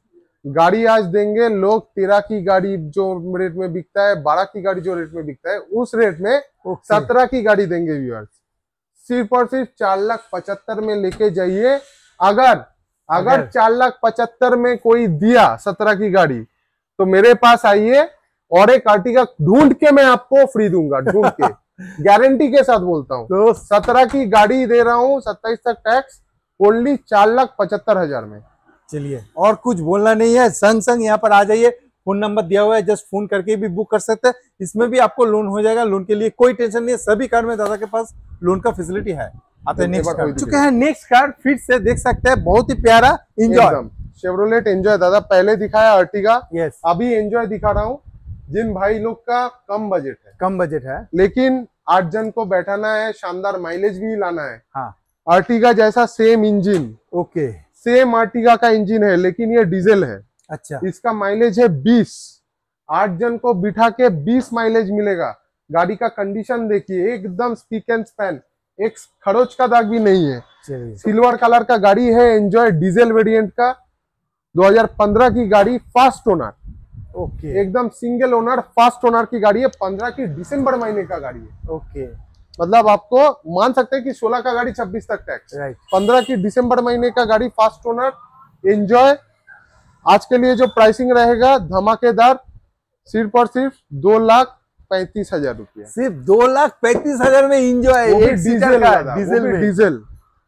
गाड़ी आज देंगे लोग तेरह की गाड़ी जो रेट में बिकता है बारह की गाड़ी जो रेट में बिकता है उस रेट में सत्रह की गाड़ी देंगे व्यूअर्स सिर्फ और सिर्फ चार लाख पचहत्तर में लेके जाइए अगर अगर चार लाख पचहत्तर में कोई दिया सत्रह की गाड़ी तो मेरे पास आइए और एक आर्टिका ढूंढ के मैं आपको फ्री दूंगा ढूंढ के गारंटी के साथ बोलता हूँ सत्रह की गाड़ी दे रहा हूँ सत्ताईस तक टैक्स ओनली चार लाख पचहत्तर हजार में चलिए और कुछ बोलना नहीं है संग संग यहाँ पर आ जाइए फोन नंबर दिया हुआ है जस्ट फोन करके भी बुक कर सकते हैं इसमें भी आपको लोन हो जाएगा लोन के लिए कोई टेंशन नहीं है सभी कार्ड में दादा के पास लोन का फैसिलिटी है आते नेक्स्ट चुके हैं नेक्स्ट कार फिर से देख सकते हैं बहुत ही प्यारा इंजॉय शेवरोलेट एंजॉय दादा पहले दिखाया अर्टिगा यस अभी एंजॉय दिखा रहा हूँ जिन भाई लोग का कम बजट है कम बजट है लेकिन आठ जन को बैठाना है शानदार माइलेज भी लाना है हाँ अर्टिगा जैसा same engine okay same Ertiga का इंजन है लेकिन ये डीजल है अच्छा इसका माइलेज है बीस आठ जन को बिठा के बीस माइलेज मिलेगा गाड़ी का कंडीशन देखिए एकदम स्पीक एंड स्पैन एक खरोच का दाग भी नहीं है सिल्वर कलर का गाड़ी है एंजॉय डीजल वेरिएंट का 2015 की गाड़ी फास्ट ओनर ओके एकदम सिंगल ओनर फास्ट ओनर की गाड़ी है 15 की दिसंबर महीने का गाड़ी है ओके मतलब आपको मान सकते हैं कि 16 का गाड़ी 26 तक टैक्स पंद्रह की दिसंबर महीने का गाड़ी फास्ट ओनर एंजॉय आज के लिए जो प्राइसिंग रहेगा धमाकेदार सिर्फ और सिर्फ दो लाख पैंतीस हजार रूपया सिर्फ दो लाख पैंतीस हजार में इंजॉय डीजल डीजल डीजल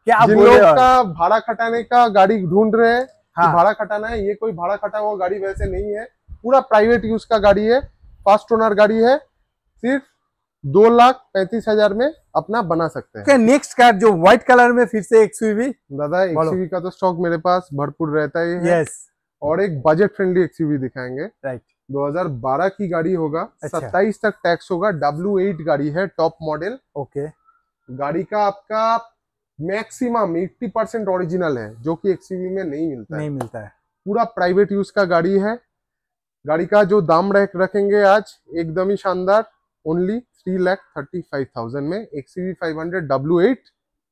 क्या जिन लोग का भाड़ा खटाने का गाड़ी ढूंढ रहे हैं हाँ। भाड़ा खटाना है ये कोई भाड़ा खटा हुआ गाड़ी वैसे नहीं है पूरा प्राइवेट यूज का गाड़ी है फास्ट ओनर गाड़ी है सिर्फ दो लाख पैंतीस हजार में अपना बना सकते हैं नेक्स्ट कार जो व्हाइट कलर में फिर से एक्सयूवी दादा एक्सयूवी का तो स्टॉक मेरे पास भरपूर रहता ही है यस और एक बजट फ्रेंडली एक्सयूवी दिखाएंगे राइट हजार 2012 की गाड़ी होगा अच्छा। तक टैक्स होगा डब्ल्यू एट गाड़ी है टॉप मॉडल ओके गाड़ी का आपका मैक्सिमम एट्टी परसेंट ऑरिजिनल है जो कि एक्सयूवी में नहीं मिलता नहीं मिलता है पूरा प्राइवेट यूज का गाड़ी है गाड़ी का जो दाम रखेंगे आज एकदम ही शानदार only three lakh thirty five thousand में एक C five hundred W eight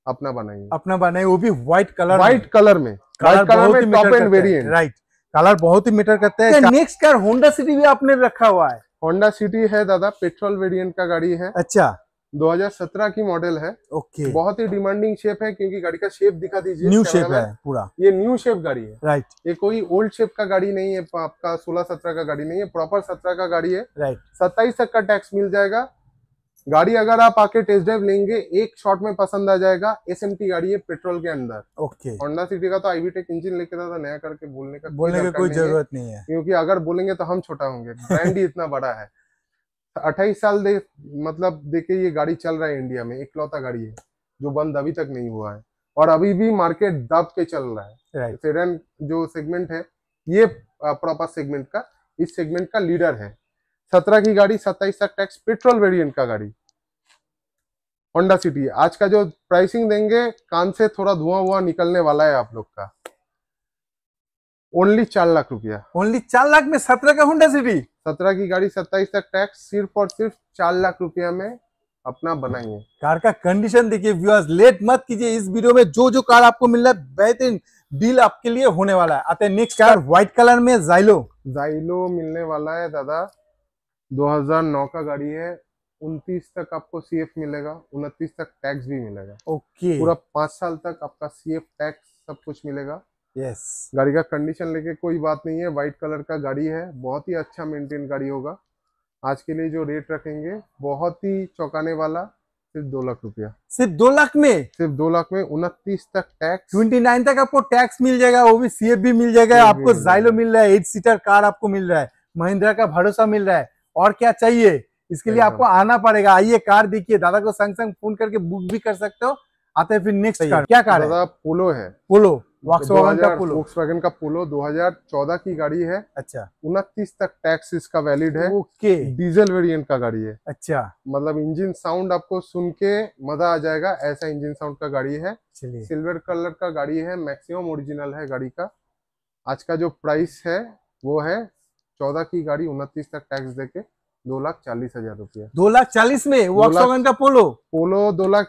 अपना बनाइए अपना बनाइए वो भी व्हाइट कलर व्हाइट कलर में व्हाइट कलर में top end variant right colour बहुत ही मीटर करते हैं नेक्स्ट कार होंडा सिटी भी आपने रखा हुआ है होंडा सिटी है दादा पेट्रोल वेरिएंट का गाड़ी है अच्छा 2017 की मॉडल है ओके बहुत ही डिमांडिंग शेप है क्योंकि गाड़ी का शेप दिखा दीजिए न्यू शेप है पूरा ये न्यू शेप गाड़ी है राइट right. ये कोई ओल्ड शेप का गाड़ी नहीं है आपका 16 17 का गाड़ी नहीं है प्रॉपर 17 का गाड़ी है राइट right. 27 तक का टैक्स मिल जाएगा गाड़ी अगर आप आके टेस्ट ड्राइव लेंगे एक शॉट में पसंद आ जाएगा एस एम टी गाड़ी है पेट्रोल के अंदर ओके होंडा सिटी का तो आईवी टेक इंजन लेके था, था तो नया करके बोलने का बोलने की कोई जरूरत नहीं है क्योंकि अगर बोलेंगे तो हम छोटा होंगे ब्रांड ही इतना बड़ा है अट्ठाईस साल दे मतलब देखिये ये गाड़ी चल रहा है इंडिया में इकलौता गाड़ी है जो बंद अभी तक नहीं हुआ है और अभी भी मार्केट दब के चल रहा है जो सेगमेंट है ये प्रॉपर सेगमेंट का इस सेगमेंट का लीडर है सत्रह की गाड़ी सत्ताईस तक टैक्स पेट्रोल वेरिएंट का गाड़ी होंडा सिटी आज का जो प्राइसिंग देंगे कान से थोड़ा धुआं हुआ निकलने वाला है आप लोग का ओनली चार लाख रुपया ओनली चार लाख में सत्रह का होंडा सिटी सत्रह की गाड़ी सत्ताईस तक टैक्स सिर्फ और सिर्फ चार लाख रुपया में अपना बनाइए कार का कंडीशन देखिए व्यूअर्स लेट मत कीजिए इस वीडियो में जो जो कार आपको मिल रहा है बेहतरीन डील आपके लिए होने वाला है आते नेक्स्ट कार व्हाइट कलर में जाइलो जाइलो मिलने वाला है दादा 2009 का गाड़ी है उनतीस तक आपको सी मिलेगा उनतीस तक टैक्स भी मिलेगा ओके पूरा पांच साल तक आपका सी टैक्स सब कुछ मिलेगा यस गाड़ी का कंडीशन लेके कोई बात नहीं है व्हाइट कलर का गाड़ी है बहुत ही अच्छा मेंटेन गाड़ी होगा आज के लिए जो रेट रखेंगे बहुत ही चौंकाने वाला सिर्फ दो लाख रुपया सिर्फ दो लाख में सिर्फ दो लाख में उनतीस तक टैक्स ट्वेंटी नाइन तक आपको टैक्स मिल जाएगा वो भी सीएफ भी मिल जाएगा आपको जाइलो मिल रहा है एट सीटर कार आपको मिल रहा है महिंद्रा का भरोसा मिल रहा है और क्या चाहिए इसके लिए आपको आना पड़ेगा आइए कार देखिए दादा को संग संग फोन करके बुक भी कर सकते हो आते फिर नेक्स्ट कार क्या कार दादा है? पोलो है पोलो का पोलो वॉक्सवैगन का पोलो 2014 की गाड़ी है अच्छा उनतीस तक टैक्स इसका वैलिड है ओके डीजल वेरिएंट का गाड़ी है अच्छा मतलब इंजन साउंड आपको सुन के मजा आ जाएगा ऐसा इंजन साउंड का गाड़ी है सिल्वर कलर का गाड़ी है मैक्सिमम ओरिजिनल है गाड़ी का आज का जो प्राइस है वो है चौदह की गाड़ी उनतीस तक टैक्स देके दो लाख चालीस हजार रूपया दो लाख चालीस में वॉक्सवैगन का पोलो पोलो दो लाख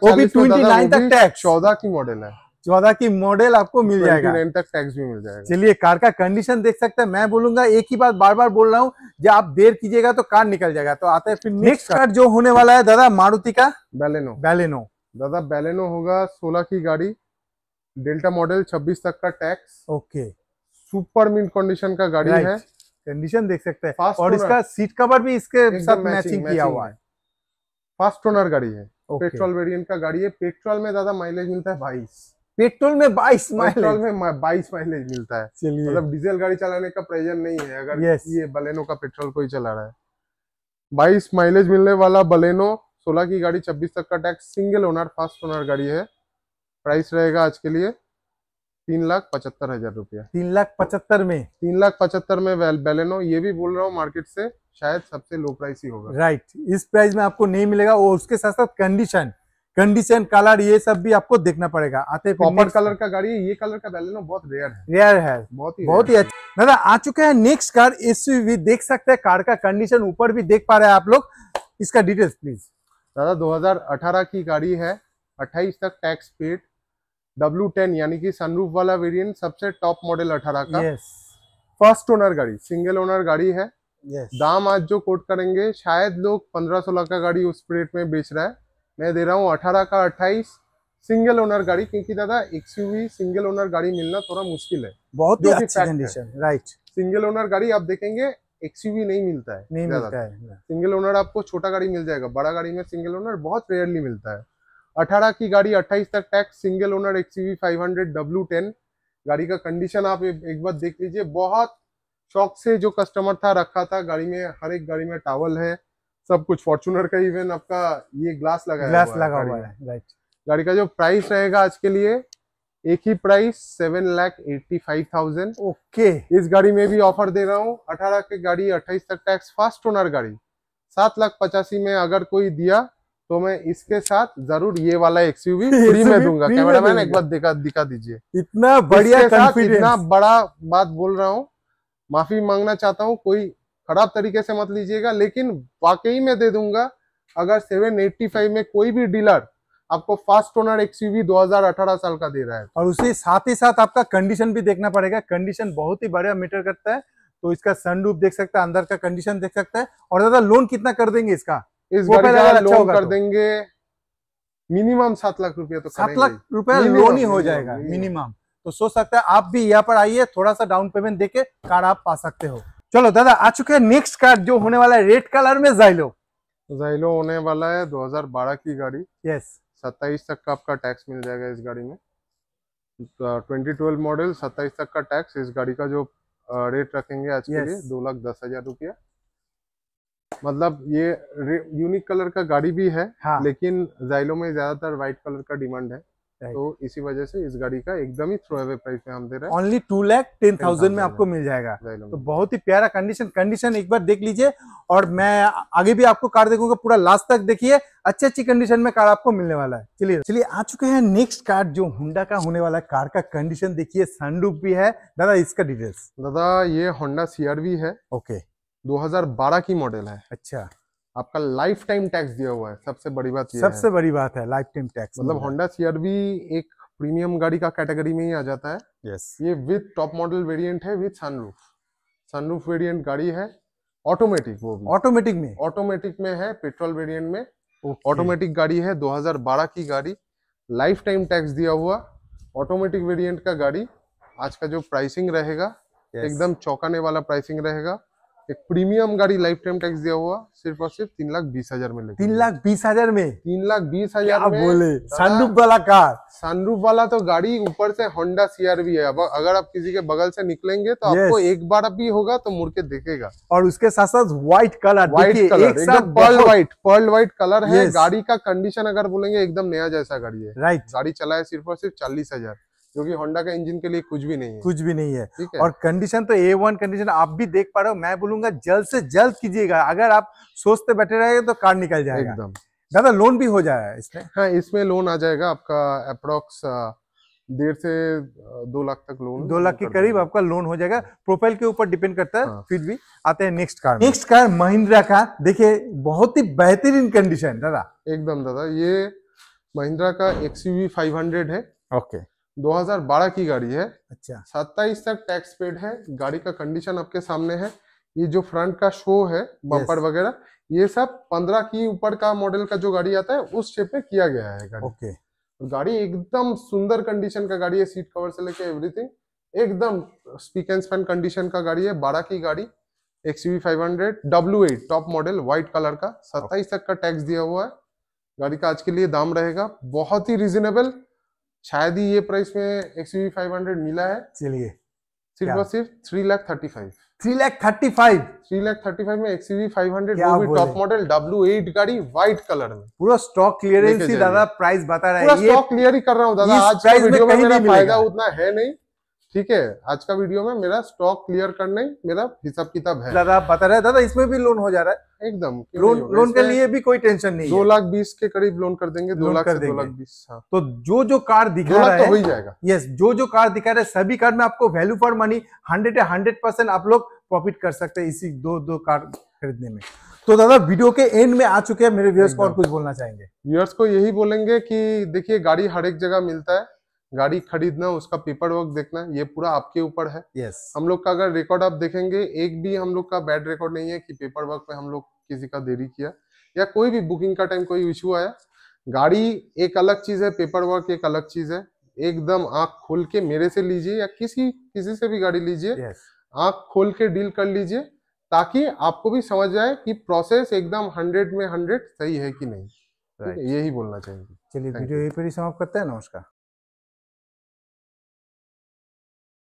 तक टैक्स चौदह की मॉडल है चौदह की मॉडल आपको मिल जाएगा तक टैक्स भी मिल जाएगा चलिए कार का कंडीशन देख सकते हैं मैं बोलूंगा एक ही बात बार बार बोल रहा हूँ जब आप देर कीजिएगा तो कार निकल जाएगा तो आता है फिर नेक्स्ट कार जो होने वाला है दादा मारुति का बैलेनो बैलेनो दादा बैलेनो होगा सोलह की गाड़ी डेल्टा मॉडल छब्बीस तक का tax okay super mint condition का गाड़ी है कंडीशन देख सकते हैं और इसका सीट कवर भी इसके साथ मैचिंग किया हुआ है फास्ट टोनर गाड़ी है पेट्रोल वेरिएंट का गाड़ी है पेट्रोल में ज्यादा माइलेज मिलता है बाईस पेट्रोल में बाईस पेट्रोल में बाईस माइलेज मिलता है मतलब डीजल गाड़ी चलाने का प्रयोजन नहीं है अगर yes. ये बलेनो का पेट्रोल कोई चला रहा है बाईस माइलेज मिलने वाला बलेनो सोलह की गाड़ी छब्बीस तक का tax single owner first owner गाड़ी है प्राइस रहेगा आज के लिए तीन लाख पचहत्तर हजार रुपया तीन लाख पचहत्तर में तीन लाख पचहत्तर में बेलेनो ये भी बोल रहा हूँ मार्केट से शायद सबसे लो प्राइस ही होगा राइट इस प्राइस में आपको नहीं मिलेगा और उसके साथ साथ कंडीशन कंडीशन कलर ये सब भी आपको देखना पड़ेगा आते कॉपर कलर का गाड़ी ये कलर का बेलेनो बहुत रेयर है रेयर है बहुत ही बहुत ही अच्छा दादा आ चुके हैं नेक्स्ट कार एस देख सकते हैं कार का कंडीशन ऊपर भी देख पा रहे हैं आप लोग इसका डिटेल्स प्लीज दादा 2018 की गाड़ी है 28 तक टैक्स पेड डब्ल्यू टेन यानी कि सनरूफ वाला वेरिएंट सबसे टॉप मॉडल अठारह का yes. फर्स्ट ओनर गाड़ी सिंगल ओनर गाड़ी है yes. दाम आज जो कोट करेंगे शायद लोग पंद्रह सोलह का गाड़ी उस रेट में बेच रहा है मैं दे रहा हूँ अठारह का अट्ठाईस सिंगल ओनर गाड़ी क्योंकि दादा एक्सयूवी सिंगल ओनर गाड़ी मिलना थोड़ा मुश्किल है बहुत कंडीशन राइट सिंगल ओनर गाड़ी आप देखेंगे एक्सयूवी नहीं मिलता है नहीं मिलता है सिंगल ओनर आपको छोटा गाड़ी मिल जाएगा बड़ा गाड़ी में सिंगल ओनर बहुत रेयरली मिलता है अठारह की गाड़ी अट्ठाईस तक tax single owner XEV 500 W10 गाड़ी का कंडीशन आप एक बार देख लीजिए बहुत शौक से जो कस्टमर था रखा था गाड़ी में हर एक गाड़ी में टावल है सब कुछ फॉर्चुनर का इवन आपका ये ग्लास लगा ग्लास हुआ लगा हुआ है राइट गाड़ी का जो प्राइस रहेगा आज के लिए एक ही price seven lakh eighty five thousand okay इस गाड़ी में भी ऑफर दे रहा हूँ अठारह की गाड़ी अट्ठाईस तक टैक्स फास्ट ओनर गाड़ी सात लाख पचासी में अगर कोई दिया तो मैं इसके साथ जरूर ये वाला एक्सयूवी फ्री में दूंगा कैमरामैन एक बार दिखा दिखा दीजिए इतना बढ़िया इतना बड़ा बात बोल रहा हूँ माफी मांगना चाहता हूँ कोई खराब तरीके से मत लीजिएगा लेकिन वाकई में दे दूंगा अगर सेवन एट्टी फाइव में कोई भी डीलर आपको फास्ट ओनर एक्सयूवी 2018 साल का दे रहा है और उसी साथ ही साथ आपका कंडीशन भी देखना पड़ेगा कंडीशन बहुत ही बढ़िया मीटर करता है तो इसका सनरूफ देख सकता है अंदर का कंडीशन देख सकता है और दादा लोन कितना कर देंगे इसका इस घर का लोन अच्छा कर तो। देंगे मिनिमम सात लाख रुपया तो सात लाख रुपया लोन ही हो जाएगा मिनिमम तो सोच सकते हैं आप भी यहाँ पर आइए थोड़ा सा डाउन पेमेंट देके कार आप पा सकते हो चलो दादा आ चुके हैं नेक्स्ट कार जो होने वाला है रेड कलर में जाइलो जाइलो होने वाला है 2012 की गाड़ी यस सत्ताईस तक का आपका टैक्स मिल जाएगा इस गाड़ी में ट्वेंटी ट्वेल्व मॉडल सत्ताईस तक का टैक्स इस गाड़ी का जो रेट रखेंगे आज के लिए दो लाख दस हजार रुपया मतलब ये यूनिक कलर का गाड़ी भी है हाँ। लेकिन जाइलो में ज्यादातर व्हाइट कलर का डिमांड है तो इसी वजह से इस गाड़ी का एकदम ही थ्रो अवे प्राइस में हम दे रहे हैं only two lakh ten thousand में आपको मिल जाएगा तो बहुत ही प्यारा कंडीशन कंडीशन एक बार देख लीजिए और मैं आगे भी आपको कार देखूंगा पूरा लास्ट तक देखिए अच्छी अच्छी कंडीशन में कार आपको मिलने वाला है चलिए चलिए आ चुके हैं नेक्स्ट कार जो होंडा का होने वाला है कार का कंडीशन देखिए सनडूप भी है दादा इसका डिटेल्स दादा ये होंडा सीआरवी है ओके 2012 की मॉडल है अच्छा आपका लाइफ टाइम टैक्स दिया हुआ है सबसे बड़ी बात ये सबसे बड़ी बात है लाइफ टाइम टैक्स मतलब होंडा सीआरवी एक प्रीमियम गाड़ी का कैटेगरी में ही आ जाता है यस ये विद टॉप मॉडल वेरिएंट है विद सनरूफ सनरूफ वेरिएंट गाड़ी है ऑटोमेटिक वो भी ऑटोमेटिक में ऑटोमेटिक में है पेट्रोल वेरिएंट में ऑटोमेटिक okay. गाड़ी है 2012 की गाड़ी लाइफ टाइम टैक्स दिया हुआ ऑटोमेटिक वेरिएंट का गाड़ी आज का जो प्राइसिंग रहेगा yes. एकदम चौंकाने वाला प्राइसिंग रहेगा एक प्रीमियम गाड़ी लाइफ टाइम टैक्स दिया हुआ सिर्फ और सिर्फ तीन लाख बीस हजार में तीन लाख बीस हजार में तीन लाख बीस हजार बोले सनरूफ वाला कार सनरूफ वाला तो गाड़ी ऊपर से होंडा सीआरवी है अब अगर आप किसी के बगल से निकलेंगे तो आपको एक बार भी होगा तो मुड़ के देखेगा और उसके साथ साथ white colour white colour pearl white pearl white colour है गाड़ी का कंडीशन अगर बोलेंगे एकदम नया जैसा गाड़ी है राइट गाड़ी चला है सिर्फ और सिर्फ चालीस हजार जो कि होंडा का इंजन के लिए कुछ भी नहीं है कुछ भी नहीं है, है? और कंडीशन तो ए वन कंडीशन आप भी देख पा रहे हो मैं बोलूंगा जल्द से जल्द कीजिएगा अगर आप सोचते बैठे रहेंगे तो कार निकल जाएगा एकदम दादा लोन भी हो जाएगा इसमें हाँ इसमें लोन आ जाएगा आपका अप्रोक्स देर से दो लाख तक लोन दो लाख के करीब आपका लोन हो जाएगा प्रोफाइल के ऊपर डिपेंड करता है हाँ। फिर भी आते हैं next car next car Mahindra का देखिए बहुत ही बेहतरीन कंडीशन दादा एकदम दादा ये महिंद्रा का एक्सयूवी 500 है ओके 2012 की गाड़ी है अच्छा 27 तक टैक्स पेड है गाड़ी का कंडीशन आपके सामने है ये जो फ्रंट का शो है बम्पर वगैरह ये सब 15 की ऊपर का मॉडल का जो गाड़ी आता है उस शेप में किया गया है गाड़ी ओके गाड़ी एकदम सुंदर कंडीशन का गाड़ी है सीट कवर से लेके एवरीथिंग एकदम स्पीक एंड स्पैन कंडीशन का गाड़ी है बारह की गाड़ी V five hundred W eight top model white colour का सत्ताईस तक का टैक्स दिया हुआ है गाड़ी का आज के लिए दाम रहेगा बहुत ही रिजनेबल शायद ही ये प्राइस में एक्सवी फाइव हंड्रेड मिला है चलिए सिर्फ और सिर्फ three lakh thirty five three lakh thirty five three lakh thirty five में U five hundred top model W eight गाड़ी व्हाइट कलर में पूरा स्टॉक क्लियरेंस ही दादा प्राइस बता रहा है स्टॉक क्लियर ही कर रहा हूँ दादा आज प्राइस में, में मेरा फायदा उतना है नहीं ठीक है आज का वीडियो में मेरा स्टॉक क्लियर करने मेरा हिसाब किताब है दादा आप बता रहे दादा इसमें भी लोन हो जा रहा है एकदम लोन लोन के लिए भी कोई टेंशन नहीं दो लाख बीस के करीब लोन कर देंगे दो लाख दो लाख बीस हाँ। तो जो जो कार दिखा रहा तो है तो हो ही जाएगा यस जो जो कार दिखा रहा है सभी कार में आपको value for money hundred hundred percent आप लोग प्रॉफिट कर सकते हैं इसी दो दो कार खरीदने में तो दादा वीडियो के एंड में आ चुके हैं मेरे व्यूअर्स को और कुछ बोलना चाहेंगे व्यूअर्स को यही बोलेंगे कि देखिए गाड़ी हर एक जगह मिलता है गाड़ी खरीदना उसका पेपर वर्क देखना ये पूरा आपके ऊपर है yes. हम लोग का अगर रिकॉर्ड आप देखेंगे एक भी हम लोग का बैड रिकॉर्ड नहीं है कि पेपर वर्क में हम लोग किसी का देरी किया या कोई भी बुकिंग का टाइम कोई इश्यू आया गाड़ी एक अलग चीज है पेपर वर्क एक अलग चीज है एकदम आंख खोल के मेरे से लीजिए या किसी किसी से भी गाड़ी लीजिए yes. आंख खोल के डील कर लीजिए ताकि आपको भी समझ जाए कि प्रोसेस एकदम हंड्रेड में हंड्रेड सही है कि नहीं right. यही बोलना चाहिए चलिए वीडियो यही पर ही समाप्त करते हैं नमस्कार